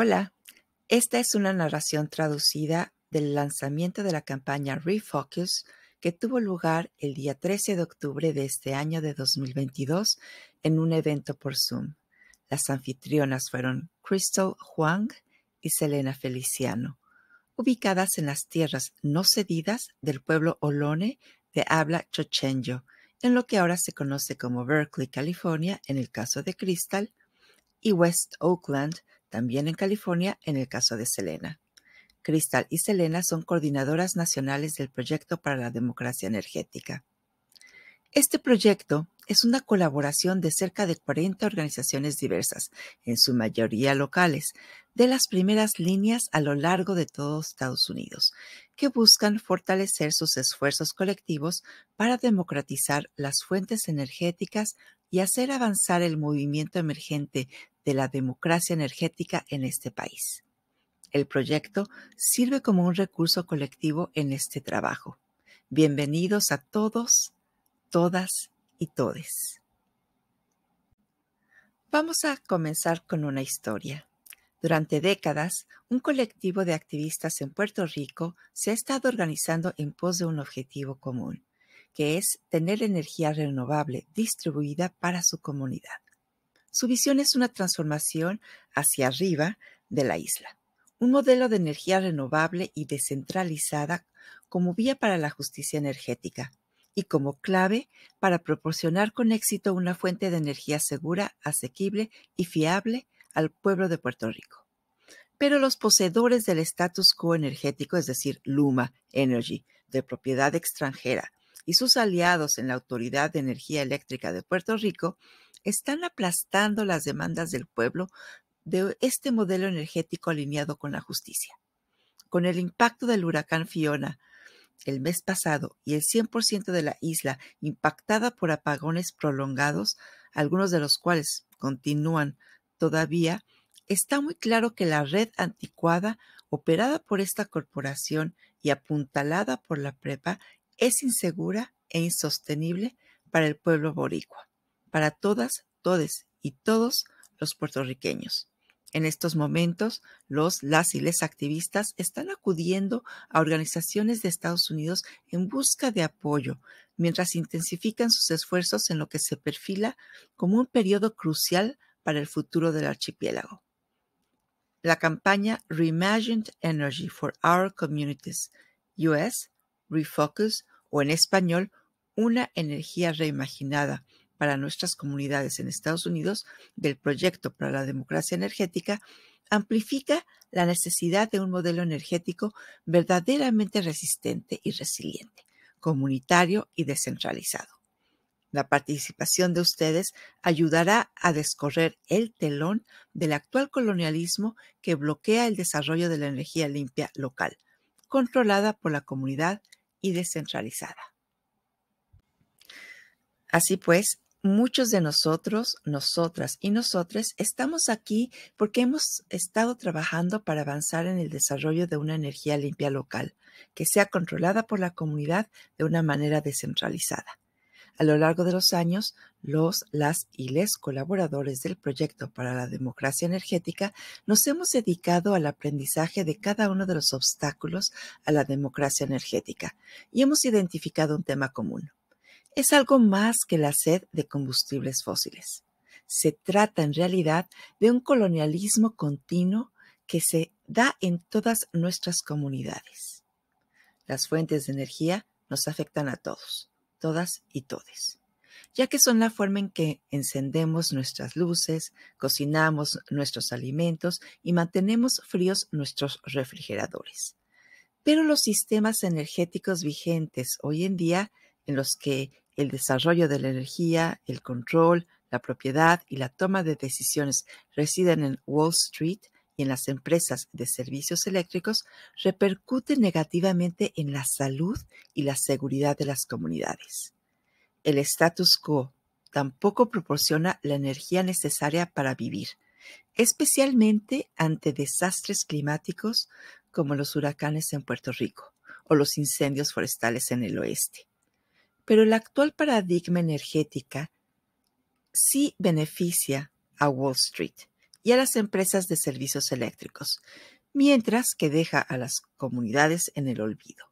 Hola, esta es una narración traducida del lanzamiento de la campaña Refocus que tuvo lugar el día 13 de octubre de este año de 2022 en un evento por Zoom. Las anfitrionas fueron Crystal Huang y Selena Feliciano, ubicadas en las tierras no cedidas del pueblo Olone de habla chochenyo, en lo que ahora se conoce como Berkeley, California, en el caso de Crystal, y West Oakland, también en California en el caso de Selena. Crystal y Selena son coordinadoras nacionales del Proyecto para la Democracia Energética. Este proyecto es una colaboración de cerca de 40 organizaciones diversas, en su mayoría locales, de las primeras líneas a lo largo de todo Estados Unidos, que buscan fortalecer sus esfuerzos colectivos para democratizar las fuentes energéticas y hacer avanzar el movimiento emergente de la democracia energética en este país. El proyecto sirve como un recurso colectivo en este trabajo. Bienvenidos a todos, todas y todes. Vamos a comenzar con una historia. Durante décadas, un colectivo de activistas en Puerto Rico se ha estado organizando en pos de un objetivo común, que es tener energía renovable distribuida para su comunidad. Su visión es una transformación hacia arriba de la isla, un modelo de energía renovable y descentralizada como vía para la justicia energética y como clave para proporcionar con éxito una fuente de energía segura, asequible y fiable al pueblo de Puerto Rico. Pero los poseedores del status quo energético, es decir, Luma Energy, de propiedad extranjera, y sus aliados en la Autoridad de Energía Eléctrica de Puerto Rico están aplastando las demandas del pueblo de este modelo energético alineado con la justicia. Con el impacto del huracán Fiona el mes pasado y el 100% de la isla impactada por apagones prolongados, algunos de los cuales continúan todavía, está muy claro que la red anticuada operada por esta corporación y apuntalada por la prepa es insegura e insostenible para el pueblo boricua, para todas, todes y todos los puertorriqueños. En estos momentos, los, las activistas están acudiendo a organizaciones de Estados Unidos en busca de apoyo, mientras intensifican sus esfuerzos en lo que se perfila como un periodo crucial para el futuro del archipiélago. La campaña Reimagined Energy for Our Communities, US, refocus o en español, una energía reimaginada para nuestras comunidades en Estados Unidos del proyecto para la democracia energética amplifica la necesidad de un modelo energético verdaderamente resistente y resiliente, comunitario y descentralizado. La participación de ustedes ayudará a descorrer el telón del actual colonialismo que bloquea el desarrollo de la energía limpia local, controlada por la comunidad y descentralizada. Así pues, muchos de nosotros, nosotras y nosotres estamos aquí porque hemos estado trabajando para avanzar en el desarrollo de una energía limpia local que sea controlada por la comunidad de una manera descentralizada. A lo largo de los años, los, las y les colaboradores del proyecto para la democracia energética nos hemos dedicado al aprendizaje de cada uno de los obstáculos a la democracia energética y hemos identificado un tema común. Es algo más que la sed de combustibles fósiles. Se trata en realidad de un colonialismo continuo que se da en todas nuestras comunidades. Las fuentes de energía nos afectan a todos todas y todes, ya que son la forma en que encendemos nuestras luces, cocinamos nuestros alimentos y mantenemos fríos nuestros refrigeradores. Pero los sistemas energéticos vigentes hoy en día, en los que el desarrollo de la energía, el control, la propiedad y la toma de decisiones residen en Wall Street, en las empresas de servicios eléctricos repercute negativamente en la salud y la seguridad de las comunidades. El status quo tampoco proporciona la energía necesaria para vivir, especialmente ante desastres climáticos como los huracanes en Puerto Rico o los incendios forestales en el oeste. Pero el actual paradigma energética sí beneficia a Wall Street y a las empresas de servicios eléctricos, mientras que deja a las comunidades en el olvido,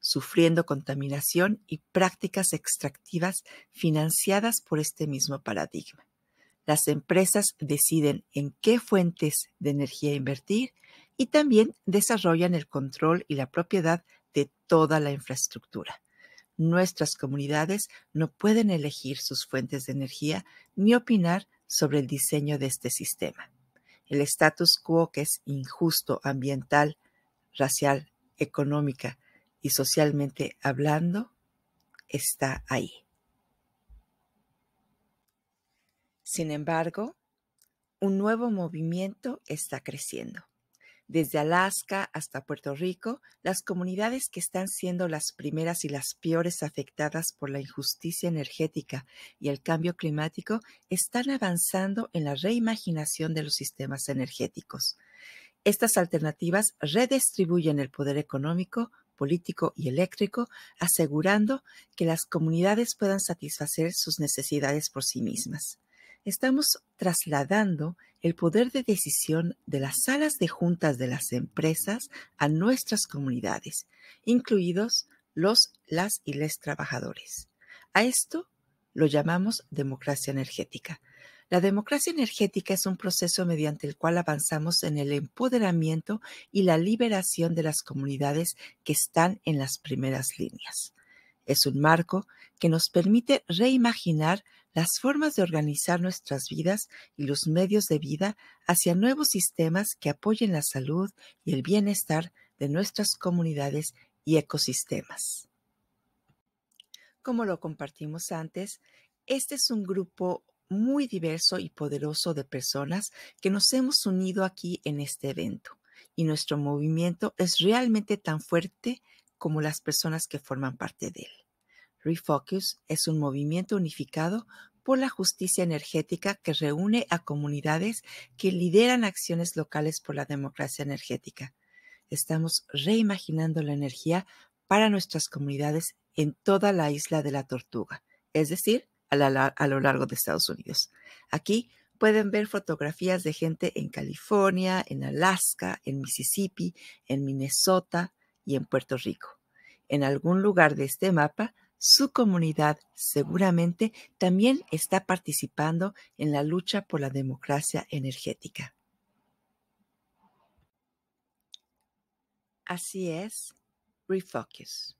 sufriendo contaminación y prácticas extractivas financiadas por este mismo paradigma. Las empresas deciden en qué fuentes de energía invertir y también desarrollan el control y la propiedad de toda la infraestructura. Nuestras comunidades no pueden elegir sus fuentes de energía ni opinar sobre el diseño de este sistema el status quo que es injusto ambiental, racial, económica y socialmente hablando, está ahí. Sin embargo, un nuevo movimiento está creciendo desde Alaska hasta Puerto Rico, las comunidades que están siendo las primeras y las peores afectadas por la injusticia energética y el cambio climático están avanzando en la reimaginación de los sistemas energéticos. Estas alternativas redistribuyen el poder económico, político y eléctrico, asegurando que las comunidades puedan satisfacer sus necesidades por sí mismas estamos trasladando el poder de decisión de las salas de juntas de las empresas a nuestras comunidades, incluidos los, las y les trabajadores. A esto lo llamamos democracia energética. La democracia energética es un proceso mediante el cual avanzamos en el empoderamiento y la liberación de las comunidades que están en las primeras líneas. Es un marco que nos permite reimaginar las formas de organizar nuestras vidas y los medios de vida hacia nuevos sistemas que apoyen la salud y el bienestar de nuestras comunidades y ecosistemas. Como lo compartimos antes, este es un grupo muy diverso y poderoso de personas que nos hemos unido aquí en este evento y nuestro movimiento es realmente tan fuerte como las personas que forman parte de él. Refocus es un movimiento unificado por la justicia energética que reúne a comunidades que lideran acciones locales por la democracia energética. Estamos reimaginando la energía para nuestras comunidades en toda la isla de la tortuga, es decir, a, lo largo de Estados Unidos. Aquí pueden ver fotografías de gente en California, en Alaska, en Mississippi, en Minnesota y en Puerto Rico. En algún lugar de este mapa su comunidad seguramente también está participando en la lucha por la democracia energética. Así es, refocus.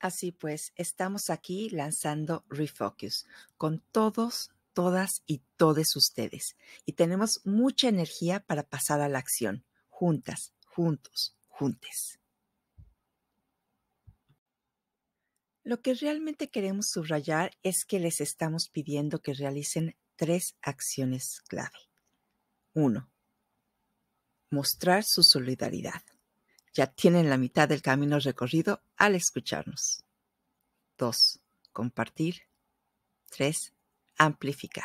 Así pues, estamos aquí lanzando Refocus con todos todas y todos ustedes y tenemos mucha energía para pasar a la acción, juntas, juntos, juntes. Lo que realmente queremos subrayar es que les estamos pidiendo que realicen tres acciones clave. Uno. Mostrar su solidaridad. Ya tienen la mitad del camino recorrido al escucharnos. Dos. Compartir. Tres amplificar.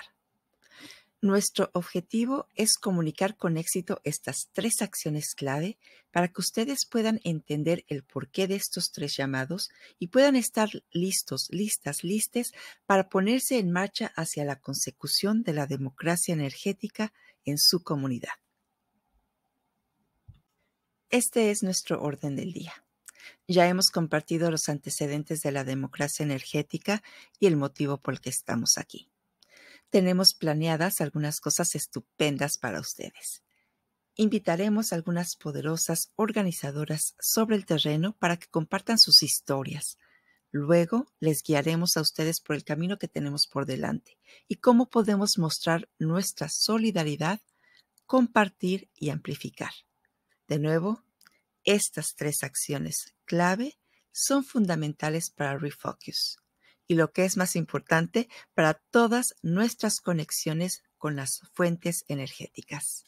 Nuestro objetivo es comunicar con éxito estas tres acciones clave para que ustedes puedan entender el porqué de estos tres llamados y puedan estar listos, listas, listes para ponerse en marcha hacia la consecución de la democracia energética en su comunidad. Este es nuestro orden del día. Ya hemos compartido los antecedentes de la democracia energética y el motivo por el que estamos aquí tenemos planeadas algunas cosas estupendas para ustedes. Invitaremos a algunas poderosas organizadoras sobre el terreno para que compartan sus historias. Luego les guiaremos a ustedes por el camino que tenemos por delante y cómo podemos mostrar nuestra solidaridad, compartir y amplificar. De nuevo, estas tres acciones clave son fundamentales para Refocus y lo que es más importante, para todas nuestras conexiones con las fuentes energéticas.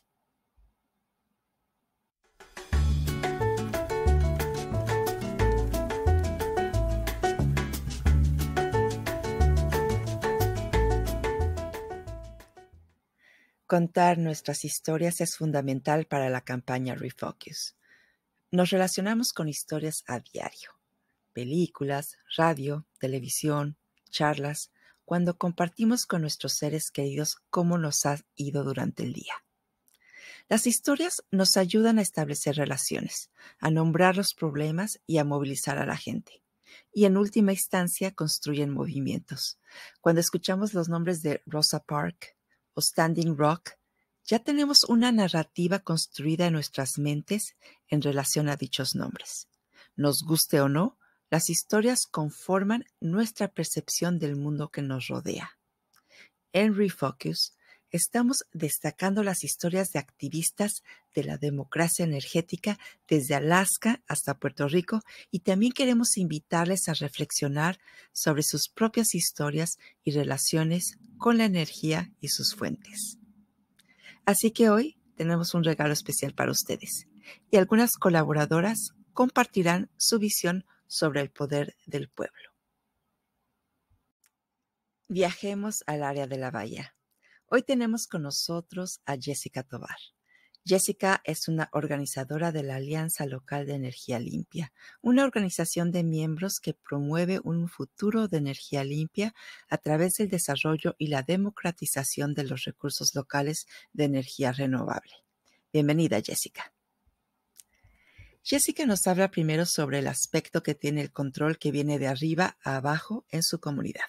Contar nuestras historias es fundamental para la campaña Refocus. Nos relacionamos con historias a diario películas, radio, televisión, charlas, cuando compartimos con nuestros seres queridos cómo nos ha ido durante el día. Las historias nos ayudan a establecer relaciones, a nombrar los problemas y a movilizar a la gente. Y en última instancia construyen movimientos. Cuando escuchamos los nombres de Rosa Park o Standing Rock, ya tenemos una narrativa construida en nuestras mentes en relación a dichos nombres. Nos guste o no, las historias conforman nuestra percepción del mundo que nos rodea. En Refocus estamos destacando las historias de activistas de la democracia energética desde Alaska hasta Puerto Rico y también queremos invitarles a reflexionar sobre sus propias historias y relaciones con la energía y sus fuentes. Así que hoy tenemos un regalo especial para ustedes y algunas colaboradoras compartirán su visión sobre el poder del pueblo. Viajemos al área de la bahía. Hoy tenemos con nosotros a Jessica Tobar. Jessica es una organizadora de la Alianza Local de Energía Limpia, una organización de miembros que promueve un futuro de energía limpia a través del desarrollo y la democratización de los recursos locales de energía renovable. Bienvenida, Jessica. Jessica nos habla primero sobre el aspecto que tiene el control que viene de arriba a abajo en su comunidad.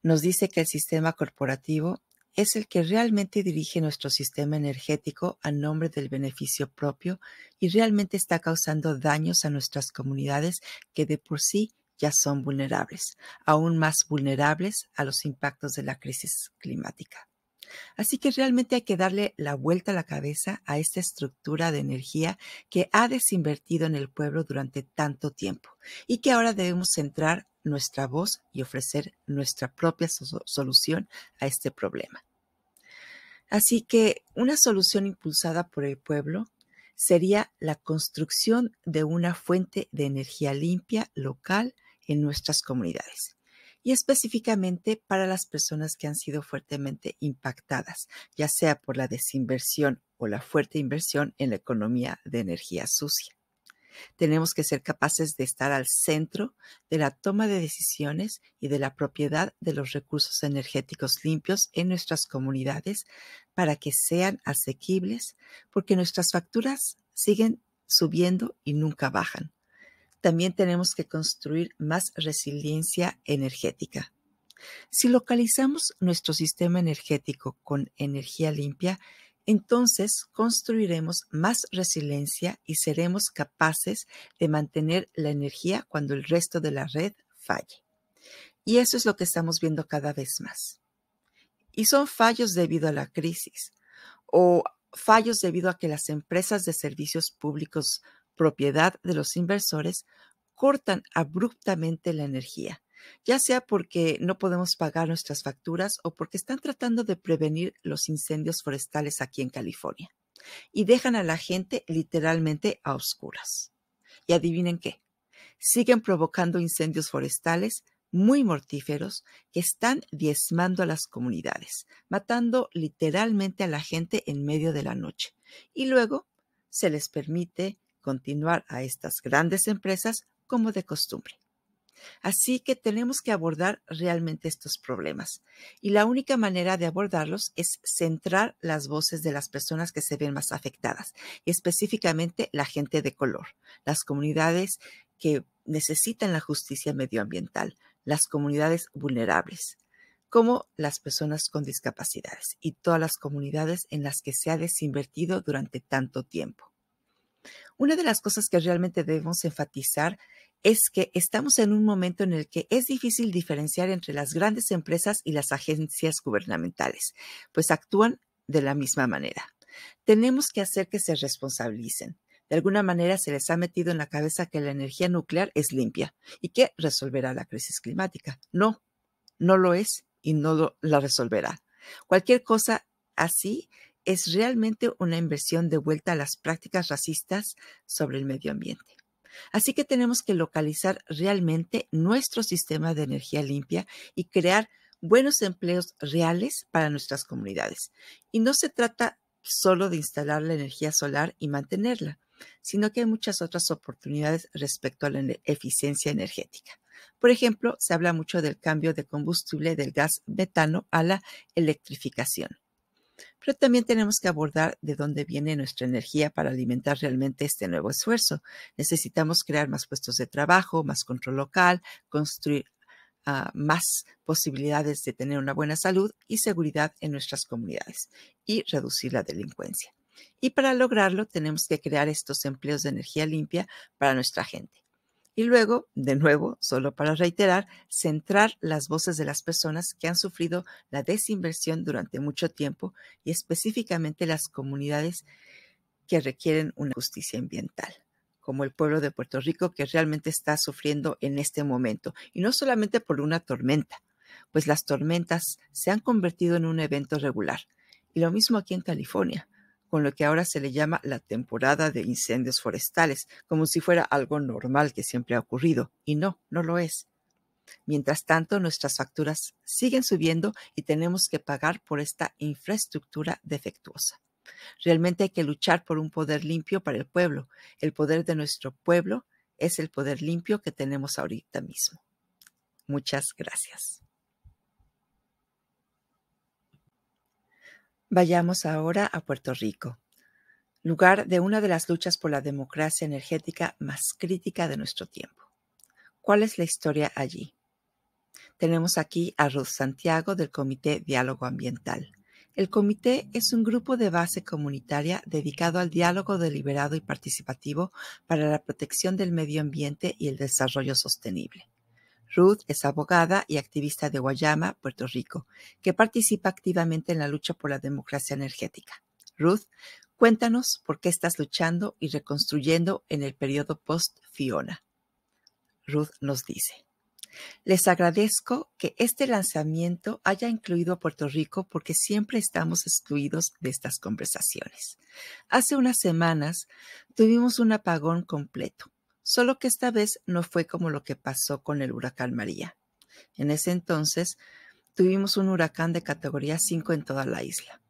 Nos dice que el sistema corporativo es el que realmente dirige nuestro sistema energético a nombre del beneficio propio y realmente está causando daños a nuestras comunidades que de por sí ya son vulnerables, aún más vulnerables a los impactos de la crisis climática. Así que realmente hay que darle la vuelta a la cabeza a esta estructura de energía que ha desinvertido en el pueblo durante tanto tiempo y que ahora debemos centrar nuestra voz y ofrecer nuestra propia solución a este problema. Así que una solución impulsada por el pueblo sería la construcción de una fuente de energía limpia local en nuestras comunidades y específicamente para las personas que han sido fuertemente impactadas, ya sea por la desinversión o la fuerte inversión en la economía de energía sucia. Tenemos que ser capaces de estar al centro de la toma de decisiones y de la propiedad de los recursos energéticos limpios en nuestras comunidades para que sean asequibles, porque nuestras facturas siguen subiendo y nunca bajan también tenemos que construir más resiliencia energética. Si localizamos nuestro sistema energético con energía limpia, entonces construiremos más resiliencia y seremos capaces de mantener la energía cuando el resto de la red falle. Y eso es lo que estamos viendo cada vez más. Y son fallos debido a la crisis o fallos debido a que las empresas de servicios públicos propiedad de los inversores, cortan abruptamente la energía, ya sea porque no podemos pagar nuestras facturas o porque están tratando de prevenir los incendios forestales aquí en California, y dejan a la gente literalmente a oscuras. Y adivinen qué, siguen provocando incendios forestales muy mortíferos que están diezmando a las comunidades, matando literalmente a la gente en medio de la noche. Y luego se les permite continuar a estas grandes empresas como de costumbre. Así que tenemos que abordar realmente estos problemas. Y la única manera de abordarlos es centrar las voces de las personas que se ven más afectadas, específicamente la gente de color, las comunidades que necesitan la justicia medioambiental, las comunidades vulnerables, como las personas con discapacidades y todas las comunidades en las que se ha desinvertido durante tanto tiempo. Una de las cosas que realmente debemos enfatizar es que estamos en un momento en el que es difícil diferenciar entre las grandes empresas y las agencias gubernamentales, pues actúan de la misma manera. Tenemos que hacer que se responsabilicen. De alguna manera se les ha metido en la cabeza que la energía nuclear es limpia y que resolverá la crisis climática. No, no lo es y no lo, la resolverá. Cualquier cosa así es realmente una inversión de vuelta a las prácticas racistas sobre el medio ambiente. Así que tenemos que localizar realmente nuestro sistema de energía limpia y crear buenos empleos reales para nuestras comunidades. Y no se trata solo de instalar la energía solar y mantenerla, sino que hay muchas otras oportunidades respecto a la eficiencia energética. Por ejemplo, se habla mucho del cambio de combustible del gas metano a la electrificación. Pero también tenemos que abordar de dónde viene nuestra energía para alimentar realmente este nuevo esfuerzo. Necesitamos crear más puestos de trabajo, más control local, construir ah, más posibilidades de tener una buena salud y seguridad en nuestras comunidades y reducir la delincuencia. Y para lograrlo tenemos que crear estos empleos de energía limpia para nuestra gente. Y luego, de nuevo, solo para reiterar, centrar las voces de las personas que han sufrido la desinversión durante mucho tiempo y específicamente las comunidades que requieren una justicia ambiental como el pueblo de Puerto Rico que realmente está sufriendo en este momento, y no solamente por una tormenta, pues las tormentas se han convertido en un evento regular. Y lo mismo aquí en California con lo que ahora se le llama la temporada de incendios forestales, como si fuera algo normal que siempre ha ocurrido, y no, no lo es. Mientras tanto, nuestras facturas siguen subiendo y tenemos que pagar por esta infraestructura defectuosa. Realmente hay que luchar por un poder limpio para el pueblo. El poder de nuestro pueblo es el poder limpio que tenemos ahorita mismo. Muchas gracias. Vayamos ahora a Puerto Rico, lugar de una de las luchas por la democracia energética más crítica de nuestro tiempo. ¿Cuál es la historia allí? Tenemos aquí a Ruth Santiago del Comité Diálogo Ambiental. El comité es un grupo de base comunitaria dedicado al diálogo deliberado y participativo para la protección del medio ambiente y el desarrollo sostenible. Ruth es abogada y activista de Guayama, Puerto Rico, que participa activamente en la lucha por la democracia energética. Ruth, cuéntanos por qué estás luchando y reconstruyendo en el periodo post-Fiona. Ruth nos dice. Les agradezco que este lanzamiento haya incluido a Puerto Rico porque siempre estamos excluidos de estas conversaciones. Hace unas semanas tuvimos un apagón completo solo que esta vez no fue como lo que pasó con el huracán María. En ese entonces tuvimos un huracán de categoría 5 en toda la isla.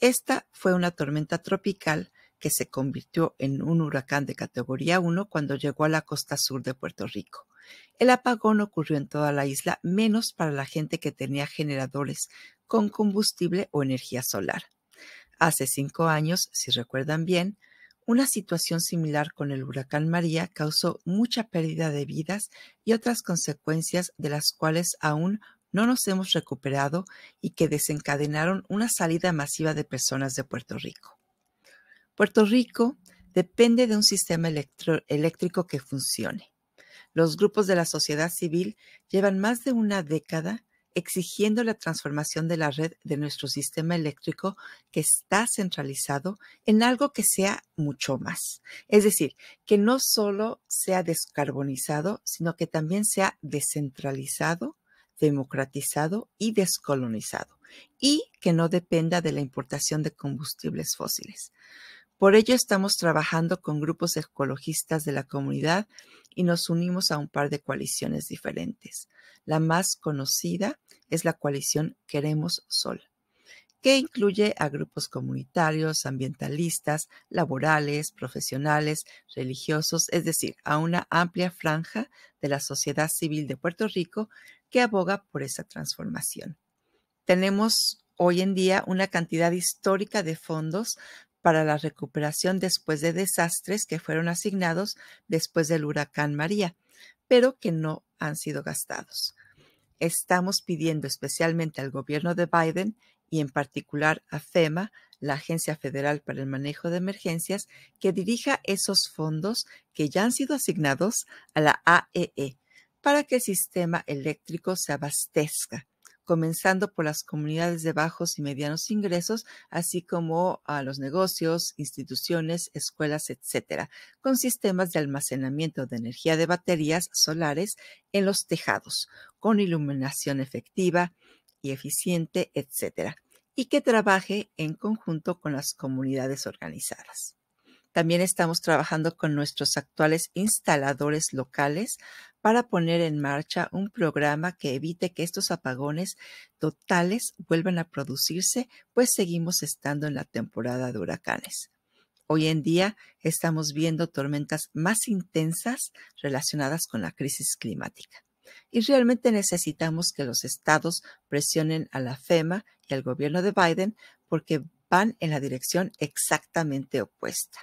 Esta fue una tormenta tropical que se convirtió en un huracán de categoría 1 cuando llegó a la costa sur de Puerto Rico. El apagón ocurrió en toda la isla, menos para la gente que tenía generadores con combustible o energía solar. Hace cinco años, si recuerdan bien, una situación similar con el huracán María causó mucha pérdida de vidas y otras consecuencias de las cuales aún no nos hemos recuperado y que desencadenaron una salida masiva de personas de Puerto Rico. Puerto Rico depende de un sistema eléctrico que funcione. Los grupos de la sociedad civil llevan más de una década exigiendo la transformación de la red de nuestro sistema eléctrico que está centralizado en algo que sea mucho más. Es decir, que no solo sea descarbonizado, sino que también sea descentralizado, democratizado y descolonizado, y que no dependa de la importación de combustibles fósiles. Por ello estamos trabajando con grupos ecologistas de la comunidad y nos unimos a un par de coaliciones diferentes. La más conocida es la coalición Queremos Sol, que incluye a grupos comunitarios, ambientalistas, laborales, profesionales, religiosos, es decir, a una amplia franja de la sociedad civil de Puerto Rico que aboga por esa transformación. Tenemos hoy en día una cantidad histórica de fondos para la recuperación después de desastres que fueron asignados después del huracán María, pero que no han sido gastados. Estamos pidiendo especialmente al gobierno de Biden y en particular a FEMA, la Agencia Federal para el Manejo de Emergencias, que dirija esos fondos que ya han sido asignados a la AEE e para que el sistema eléctrico se abastezca comenzando por las comunidades de bajos y medianos ingresos, así como a los negocios, instituciones, escuelas, etcétera, con sistemas de almacenamiento de energía de baterías solares en los tejados, con iluminación efectiva y eficiente, etcétera, y que trabaje en conjunto con las comunidades organizadas. También estamos trabajando con nuestros actuales instaladores locales para poner en marcha un programa que evite que estos apagones totales vuelvan a producirse, pues seguimos estando en la temporada de huracanes. Hoy en día estamos viendo tormentas más intensas relacionadas con la crisis climática. Y realmente necesitamos que los estados presionen a la FEMA y al gobierno de Biden porque van en la dirección exactamente opuesta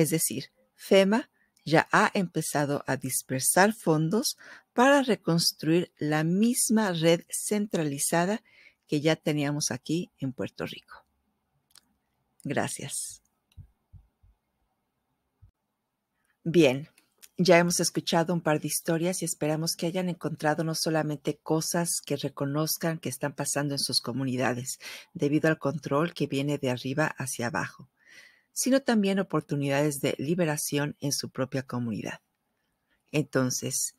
es decir, FEMA, ya ha empezado a dispersar fondos para reconstruir la misma red centralizada que ya teníamos aquí en Puerto Rico. Gracias. Bien, ya hemos escuchado un par de historias y esperamos que hayan encontrado no solamente cosas que reconozcan que están pasando en sus comunidades debido al control que viene de arriba hacia abajo, sino también oportunidades de liberación en su propia comunidad. Entonces,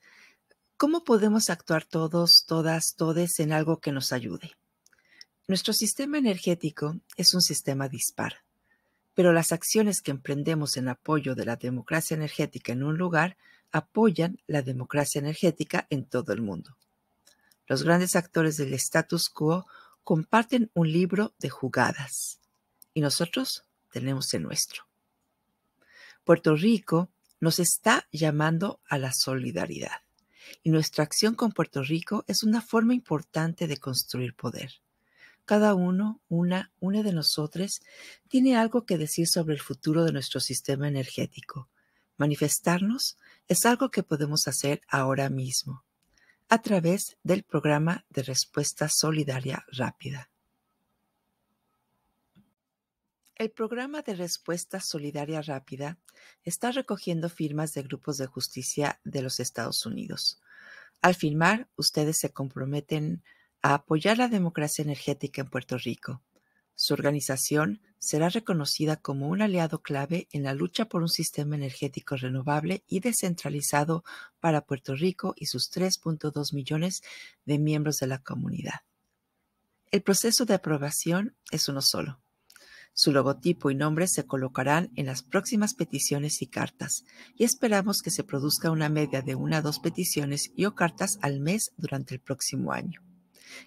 ¿cómo podemos actuar todos, todas, todes en algo que nos ayude? Nuestro sistema energético es un sistema dispar, pero las acciones que emprendemos en apoyo de la democracia energética en un lugar apoyan la democracia energética en todo el mundo. Los grandes actores del status quo comparten un libro de jugadas y nosotros tenemos el nuestro. Puerto Rico nos está llamando a la solidaridad y nuestra acción con Puerto Rico es una forma importante de construir poder. Cada uno, una, una de nosotros, tiene algo que decir sobre el futuro de nuestro sistema energético. Manifestarnos es algo que podemos hacer ahora mismo, a través del programa de respuesta solidaria rápida. El programa de respuesta solidaria rápida está recogiendo firmas de grupos de justicia de los Estados Unidos. Al firmar, ustedes se comprometen a apoyar la democracia energética en Puerto Rico. Su organización será reconocida como un aliado clave en la lucha por un sistema energético renovable y descentralizado para Puerto Rico y sus 3.2 millones de miembros de la comunidad. El proceso de aprobación es uno solo su logotipo y nombre se colocarán en las próximas peticiones y cartas, y esperamos que se produzca una media de una a dos peticiones y o cartas al mes durante el próximo año.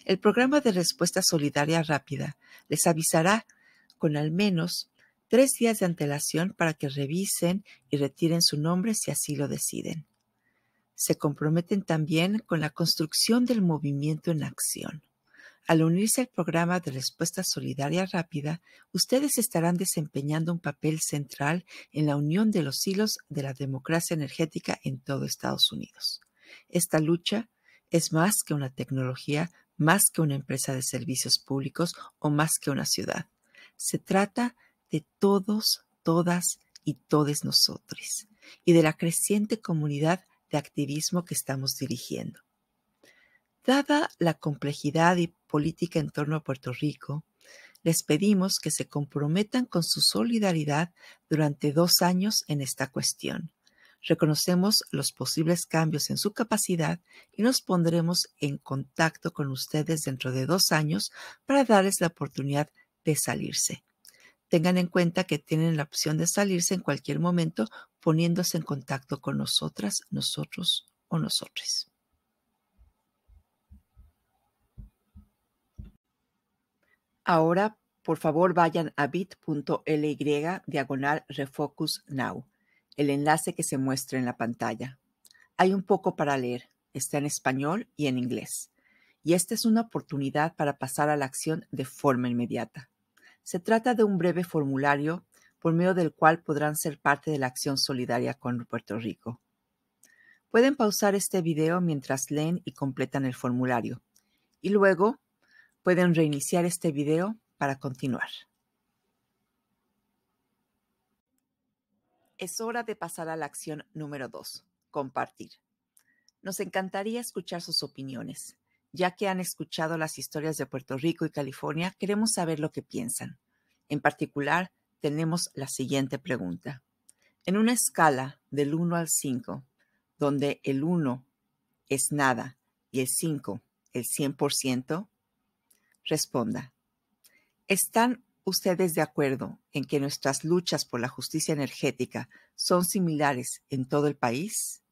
El programa de respuesta solidaria rápida les avisará con al menos tres días de antelación para que revisen y retiren su nombre si así lo deciden. Se comprometen también con la construcción del movimiento en acción al unirse al programa de respuesta solidaria rápida, ustedes estarán desempeñando un papel central en la unión de los hilos de la democracia energética en todo Estados Unidos. Esta lucha es más que una tecnología, más que una empresa de servicios públicos o más que una ciudad. Se trata de todos, todas y todos nosotros y de la creciente comunidad de activismo que estamos dirigiendo. Dada la complejidad y política en torno a Puerto Rico, les pedimos que se comprometan con su solidaridad durante dos años en esta cuestión. Reconocemos los posibles cambios en su capacidad y nos pondremos en contacto con ustedes dentro de dos años para darles la oportunidad de salirse. Tengan en cuenta que tienen la opción de salirse en cualquier momento poniéndose en contacto con nosotras, nosotros o nosotres. Ahora, por favor vayan a bit.ly diagonal refocus now, el enlace que se muestra en la pantalla. Hay un poco para leer, está en español y en inglés. Y esta es una oportunidad para pasar a la acción de forma inmediata. Se trata de un breve formulario por medio del cual podrán ser parte de la acción solidaria con Puerto Rico. Pueden pausar este video mientras leen y completan el formulario. Y luego Pueden reiniciar este video para continuar. Es hora de pasar a la acción número 2, compartir. Nos encantaría escuchar sus opiniones. Ya que han escuchado las historias de Puerto Rico y California, queremos saber lo que piensan. En particular, tenemos la siguiente pregunta. En una escala del 1 al 5, donde el 1 es nada y el 5 el 100%, responda. ¿Están ustedes de acuerdo en que nuestras luchas por la justicia energética son similares en todo el país?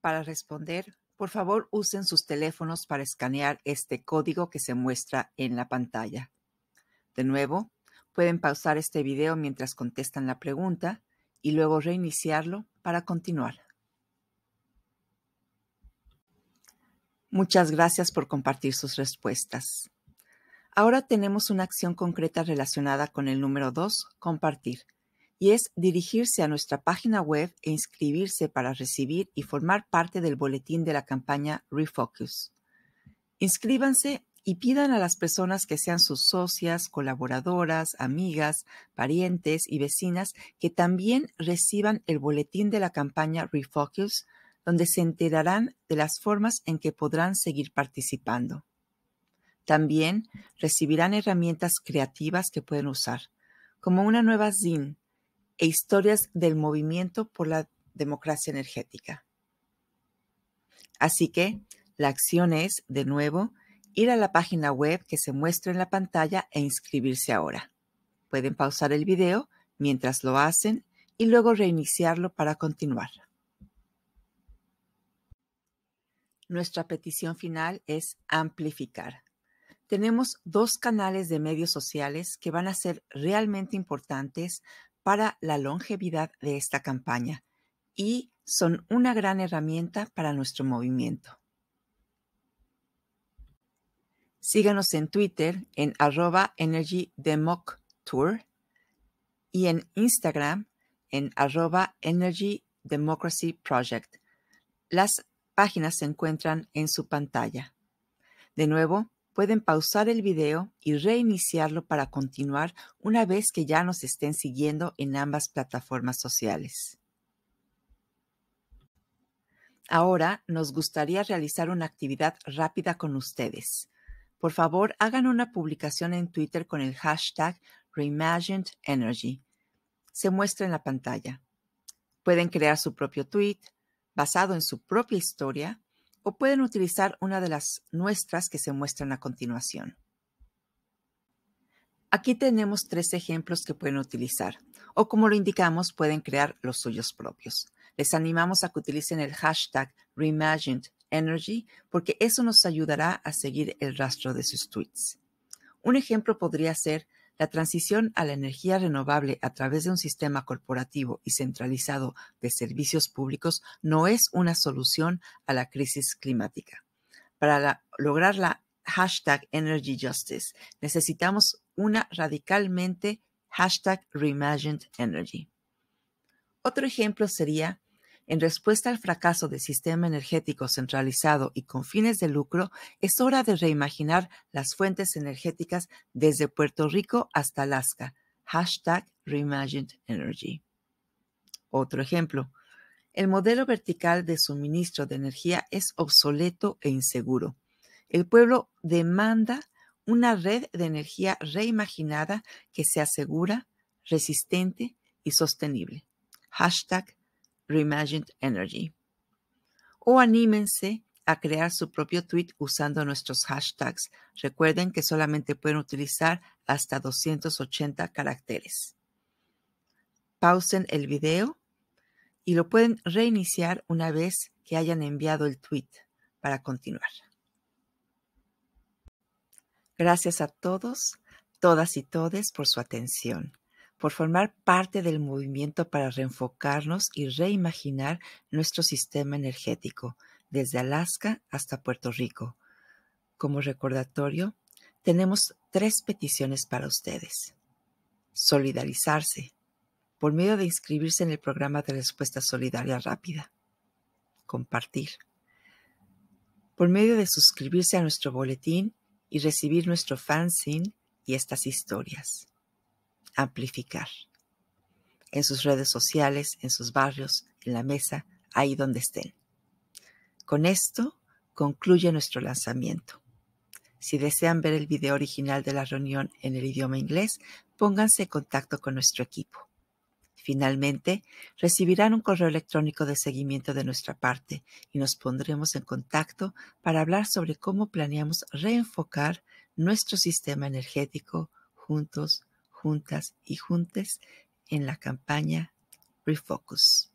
Para responder, por favor usen sus teléfonos para escanear este código que se muestra en la pantalla. De nuevo, pueden pausar este video mientras contestan la pregunta y luego reiniciarlo para continuar. Muchas gracias por compartir sus respuestas. Ahora tenemos una acción concreta relacionada con el número 2, compartir, y es dirigirse a nuestra página web e inscribirse para recibir y formar parte del boletín de la campaña Refocus. Inscríbanse y pidan a las personas que sean sus socias, colaboradoras, amigas, parientes y vecinas que también reciban el boletín de la campaña Refocus donde se enterarán de las formas en que podrán seguir participando. También recibirán herramientas creativas que pueden usar, como una nueva zin e historias del movimiento por la democracia energética. Así que la acción es, de nuevo, ir a la página web que se muestra en la pantalla e inscribirse ahora. Pueden pausar el video mientras lo hacen y luego reiniciarlo para continuar. Nuestra petición final es amplificar. Tenemos dos canales de medios sociales que van a ser realmente importantes para la longevidad de esta campaña y son una gran herramienta para nuestro movimiento. Síganos en Twitter en arroba tour y en Instagram en arroba Energy Democracy Project. Las páginas se encuentran en su pantalla. De nuevo, pueden pausar el video y reiniciarlo para continuar una vez que ya nos estén siguiendo en ambas plataformas sociales. Ahora nos gustaría realizar una actividad rápida con ustedes. Por favor, hagan una publicación en Twitter con el hashtag Reimagined Energy. Se muestra en la pantalla. Pueden crear su propio tweet, basado en su propia historia, o pueden utilizar una de las nuestras que se muestran a continuación. Aquí tenemos tres ejemplos que pueden utilizar, o como lo indicamos, pueden crear los suyos propios. Les animamos a que utilicen el hashtag #reimaginedenergy Energy porque eso nos ayudará a seguir el rastro de sus tweets. Un ejemplo podría ser la transición a la energía renovable a través de un sistema corporativo y centralizado de servicios públicos no es una solución a la crisis climática. Para lograr la hashtag Energy Justice, necesitamos una radicalmente hashtag Reimagined Energy. Otro ejemplo sería en respuesta al fracaso del sistema energético centralizado y con fines de lucro, es hora de reimaginar las fuentes energéticas desde Puerto Rico hasta Alaska. Hashtag Reimagined Energy. Otro ejemplo. El modelo vertical de suministro de energía es obsoleto e inseguro. El pueblo demanda una red de energía reimaginada que sea segura, resistente y sostenible. Hashtag Reimagined Energy. O anímense a crear su propio tweet usando nuestros hashtags. Recuerden que solamente pueden utilizar hasta 280 caracteres. Pausen el video y lo pueden reiniciar una vez que hayan enviado el tweet para continuar. Gracias a todos, todas y todes por su atención por formar parte del movimiento para reenfocarnos y reimaginar nuestro sistema energético, desde Alaska hasta Puerto Rico. Como recordatorio, tenemos tres peticiones para ustedes. Solidarizarse, por medio de inscribirse en el programa de respuesta solidaria rápida. Compartir, por medio de suscribirse a nuestro boletín y recibir nuestro fanzine y estas historias amplificar. En sus redes sociales, en sus barrios, en la mesa, ahí donde estén. Con esto concluye nuestro lanzamiento. Si desean ver el video original de la reunión en el idioma inglés, pónganse en contacto con nuestro equipo. Finalmente, recibirán un correo electrónico de seguimiento de nuestra parte y nos pondremos en contacto para hablar sobre cómo planeamos reenfocar nuestro sistema energético juntos juntas y juntes en la campaña Refocus.